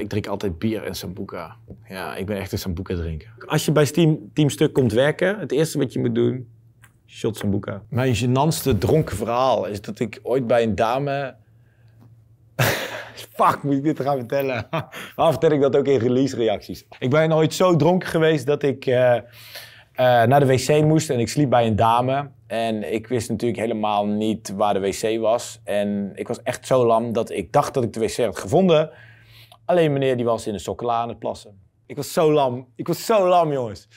Ik drink altijd bier en sambuca. Ja, ik ben echt een sambuca drinker. Als je bij Team, team Stuk komt werken, het eerste wat je moet doen, shot sambuca. Mijn gênantste dronken verhaal is dat ik ooit bij een dame... Fuck, moet ik dit gaan vertellen? Waarom vertel ik dat ook in release reacties. Ik ben ooit zo dronken geweest dat ik eh, eh, naar de wc moest en ik sliep bij een dame. En ik wist natuurlijk helemaal niet waar de wc was. En ik was echt zo lam dat ik dacht dat ik de wc had gevonden... Alleen meneer die was in de chocolade plassen. Ik was zo lam. Ik was zo lam, jongens.